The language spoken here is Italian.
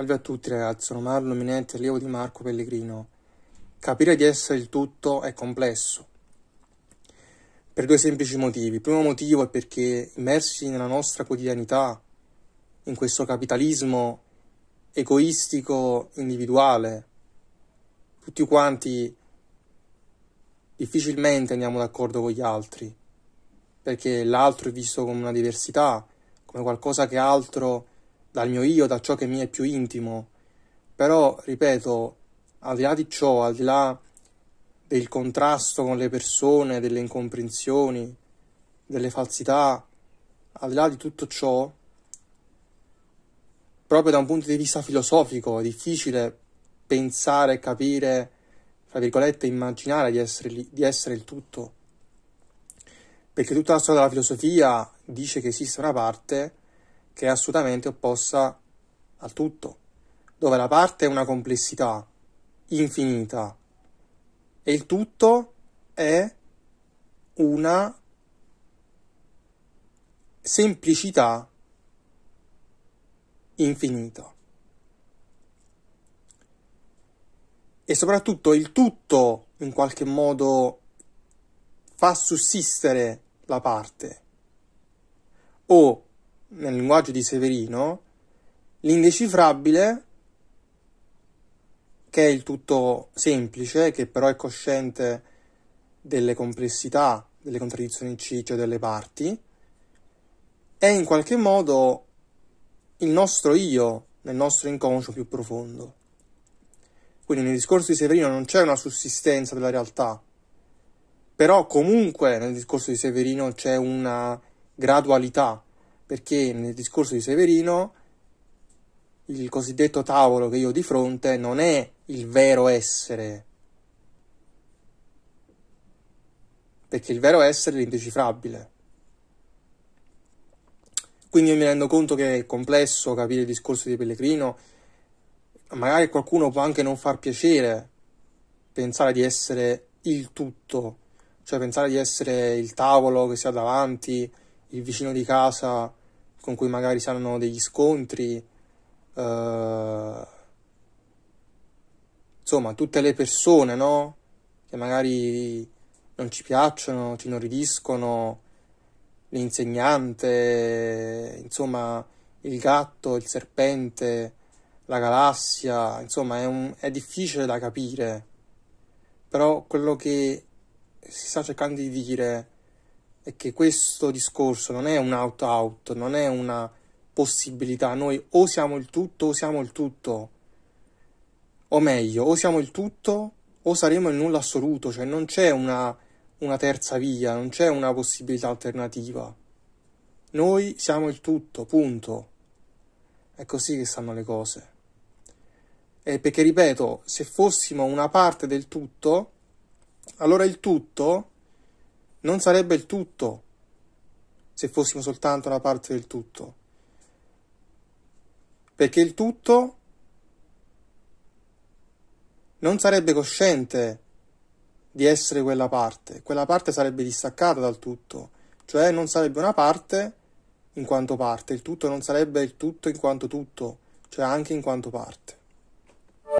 Salve a tutti ragazzi, sono Marlo Minetti, allievo di Marco Pellegrino. Capire di essere il tutto è complesso, per due semplici motivi. Il primo motivo è perché immersi nella nostra quotidianità, in questo capitalismo egoistico individuale, tutti quanti difficilmente andiamo d'accordo con gli altri, perché l'altro è visto come una diversità, come qualcosa che altro dal mio io, da ciò che mi è più intimo. Però, ripeto, al di là di ciò, al di là del contrasto con le persone, delle incomprensioni, delle falsità, al di là di tutto ciò, proprio da un punto di vista filosofico è difficile pensare, capire, tra virgolette, immaginare di essere, lì, di essere il tutto. Perché tutta la storia della filosofia dice che esiste una parte che è assolutamente opposta al tutto, dove la parte è una complessità infinita e il tutto è una semplicità infinita. E soprattutto il tutto in qualche modo fa sussistere la parte o nel linguaggio di Severino, l'indecifrabile, che è il tutto semplice, che però è cosciente delle complessità, delle contraddizioni ciccio delle parti, è in qualche modo il nostro io nel nostro inconscio più profondo. Quindi nel discorso di Severino non c'è una sussistenza della realtà, però comunque nel discorso di Severino c'è una gradualità perché nel discorso di Severino il cosiddetto tavolo che io ho di fronte non è il vero essere, perché il vero essere è indecifrabile. Quindi io mi rendo conto che è complesso capire il discorso di Pellegrino, magari qualcuno può anche non far piacere pensare di essere il tutto, cioè pensare di essere il tavolo che si ha davanti, il vicino di casa, con cui magari saranno degli scontri. Uh, insomma, tutte le persone, no? Che magari non ci piacciono, ci inorridiscono, l'insegnante, insomma, il gatto, il serpente, la galassia, insomma, è, un, è difficile da capire. Però quello che si sta cercando di dire è è che questo discorso non è un out-out, non è una possibilità. Noi o siamo il tutto o siamo il tutto. O meglio, o siamo il tutto o saremo il nulla assoluto, cioè non c'è una, una terza via, non c'è una possibilità alternativa. Noi siamo il tutto, punto. È così che stanno le cose. Eh, perché ripeto, se fossimo una parte del tutto, allora il tutto non sarebbe il tutto se fossimo soltanto una parte del tutto. Perché il tutto non sarebbe cosciente di essere quella parte, quella parte sarebbe distaccata dal tutto, cioè non sarebbe una parte in quanto parte, il tutto non sarebbe il tutto in quanto tutto, cioè anche in quanto parte.